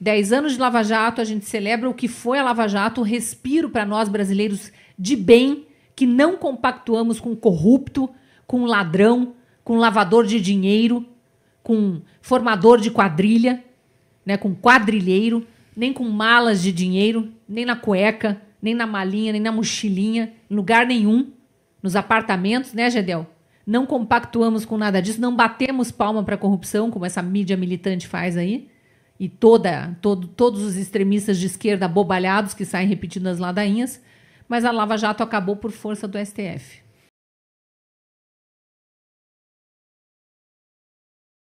10 anos de Lava Jato, a gente celebra o que foi a Lava Jato, o respiro para nós brasileiros de bem, que não compactuamos com corrupto, com ladrão, com lavador de dinheiro, com formador de quadrilha, né, com quadrilheiro, nem com malas de dinheiro, nem na cueca, nem na malinha, nem na mochilinha, em lugar nenhum, nos apartamentos, né, Gedel? Não compactuamos com nada disso, não batemos palma para a corrupção, como essa mídia militante faz aí e toda, todo, todos os extremistas de esquerda abobalhados que saem repetindo as ladainhas, mas a Lava Jato acabou por força do STF.